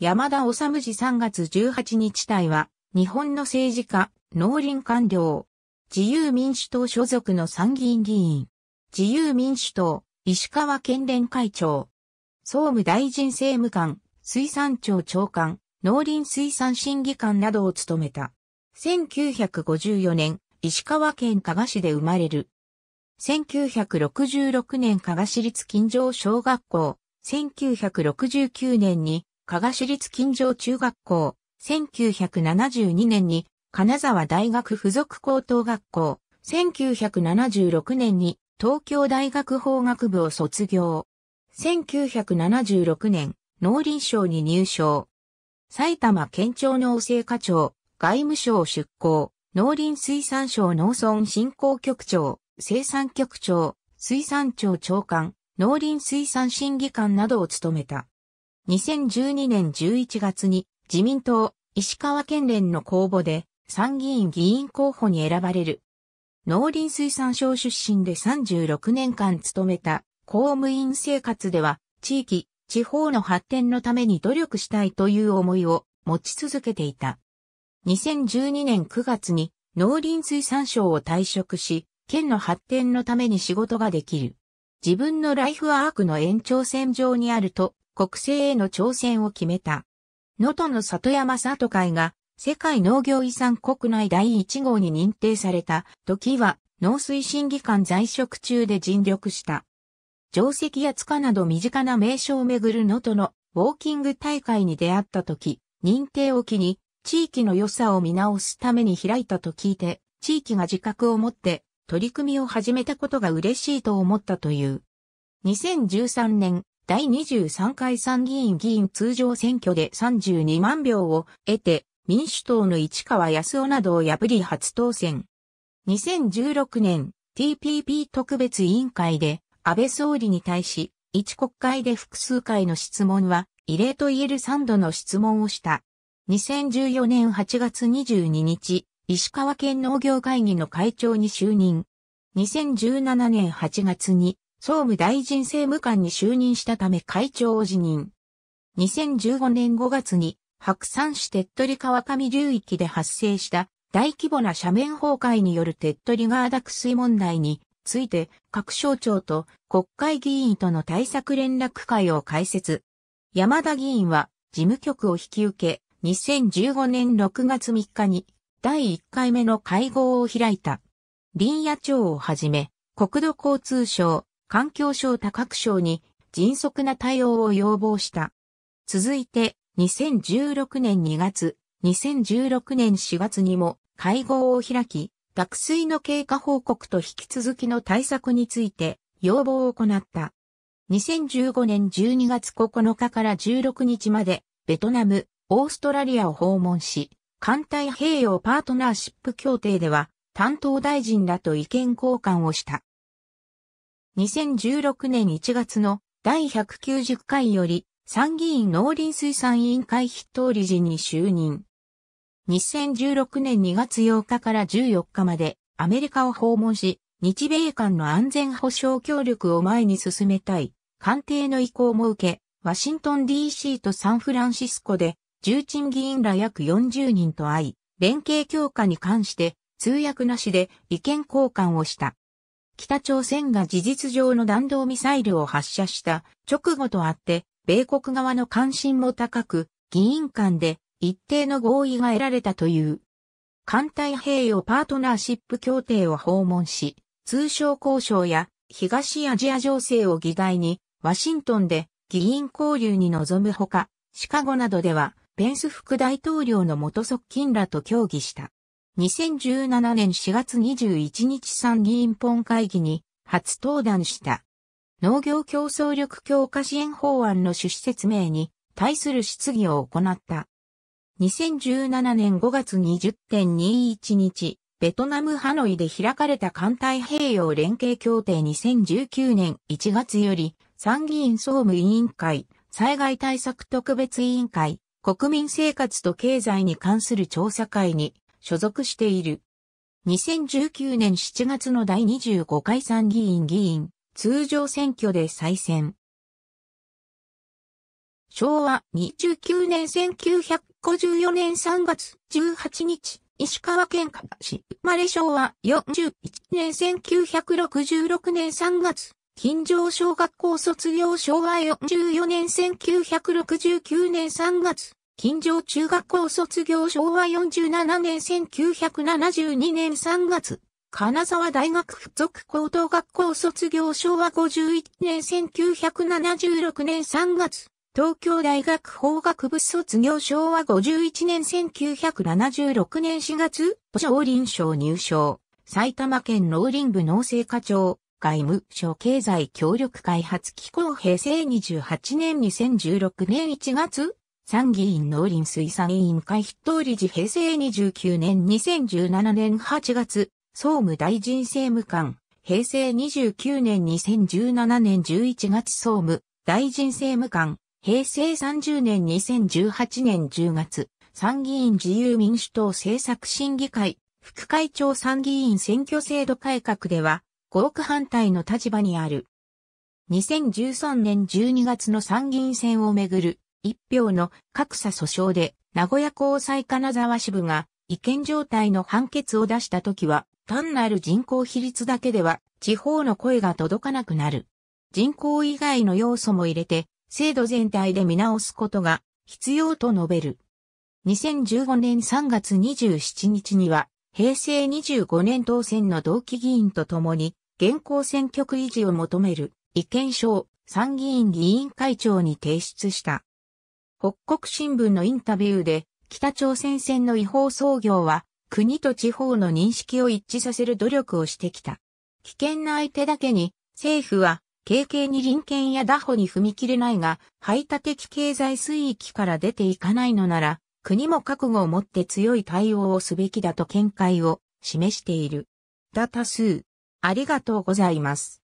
山田治氏3月18日隊は、日本の政治家、農林官僚、自由民主党所属の参議院議員、自由民主党、石川県連会長、総務大臣政務官、水産庁長官、農林水産審議官などを務めた。1954年、石川県加賀市で生まれる。1966年加賀市立金城小学校、1969年に加賀市立金城中学校、1972年に金沢大学附属高等学校、1976年に東京大学法学部を卒業。1976年、農林省に入省。埼玉県庁農政課長、外務省出向、農林水産省農村振興局長、生産局長、水産庁長官、農林水産審議官などを務めた。2012年11月に自民党石川県連の公募で参議院議員候補に選ばれる。農林水産省出身で36年間務めた公務員生活では地域、地方の発展のために努力したいという思いを持ち続けていた。2012年9月に農林水産省を退職し、県の発展のために仕事ができる。自分のライフワークの延長線上にあると国政への挑戦を決めた。能登の里山里会が世界農業遺産国内第1号に認定された時は農水審議官在職中で尽力した。定石や塚など身近な名所をめぐる能登のウォーキング大会に出会った時、認定を機に地域の良さを見直すために開いたと聞いて、地域が自覚を持って取り組みを始めたことが嬉しいと思ったという。2013年、第23回参議院議員通常選挙で32万票を得て、民主党の市川康夫などを破り初当選。2016年 TPP 特別委員会で安倍総理に対し、一国会で複数回の質問は異例と言える3度の質問をした。2014年8月22日、石川県農業会議の会長に就任。2017年8月に総務大臣政務官に就任したため会長を辞任。2015年5月に白山市手っ取り川上流域で発生した大規模な斜面崩壊による手っ取り川濁水問題について各省庁と国会議員との対策連絡会を開設。山田議員は事務局を引き受け、2015年6月3日に第1回目の会合を開いた。林野庁をはじめ、国土交通省、環境省多角省に迅速な対応を要望した。続いて、2016年2月、2016年4月にも会合を開き、脱水の経過報告と引き続きの対策について要望を行った。2015年12月9日から16日まで、ベトナム、オーストラリアを訪問し、艦隊平洋パートナーシップ協定では、担当大臣らと意見交換をした。2016年1月の第190回より参議院農林水産委員会筆頭理事に就任。2016年2月8日から14日までアメリカを訪問し、日米間の安全保障協力を前に進めたい、官邸の意向も受け、ワシントン DC とサンフランシスコで、重鎮議員ら約40人と会い、連携強化に関して、通訳なしで意見交換をした。北朝鮮が事実上の弾道ミサイルを発射した直後とあって、米国側の関心も高く、議員間で一定の合意が得られたという。艦隊兵用パートナーシップ協定を訪問し、通商交渉や東アジア情勢を議題に、ワシントンで議員交流に臨むほか、シカゴなどでは、ペンス副大統領の元側近らと協議した。2017年4月21日参議院本会議に初登壇した。農業競争力強化支援法案の趣旨説明に対する質疑を行った。2017年5月20.21日、ベトナムハノイで開かれた艦隊平洋連携協定2019年1月より参議院総務委員会、災害対策特別委員会、国民生活と経済に関する調査会に所属している。2019年7月の第25回参議院議員、通常選挙で再選。昭和29年1954年3月18日、石川県加賀市生まれ昭和41年1966年3月、近城小学校卒業昭和44年1969年3月、金城中学校卒業昭和47年1972年3月、金沢大学附属高等学校卒業昭和51年1976年3月、東京大学法学部卒業昭和51年1976年4月、小林省入省、埼玉県農林部農政課長、外務省経済協力開発機構平成28年2016年1月、参議院農林水産委員会筆頭理事平成29年2017年8月、総務大臣政務官、平成29年2017年11月総務大臣政務官、平成30年2018年10月、参議院自由民主党政策審議会、副会長参議院選挙制度改革では、合区反対の立場にある。2013年12月の参議院選をめぐる一票の格差訴訟で、名古屋高裁金沢支部が違憲状態の判決を出したときは、単なる人口比率だけでは地方の声が届かなくなる。人口以外の要素も入れて、制度全体で見直すことが必要と述べる。2015年3月27日には、平成25年当選の同期議員と共に、現行選挙区維持を求める意見書を参議院議員会長に提出した。北国新聞のインタビューで、北朝鮮戦の違法操業は、国と地方の認識を一致させる努力をしてきた。危険な相手だけに、政府は、軽々に臨権や打歩に踏み切れないが、排他的経済水域から出ていかないのなら、国も覚悟を持って強い対応をすべきだと見解を示している。だ多数。ありがとうございます。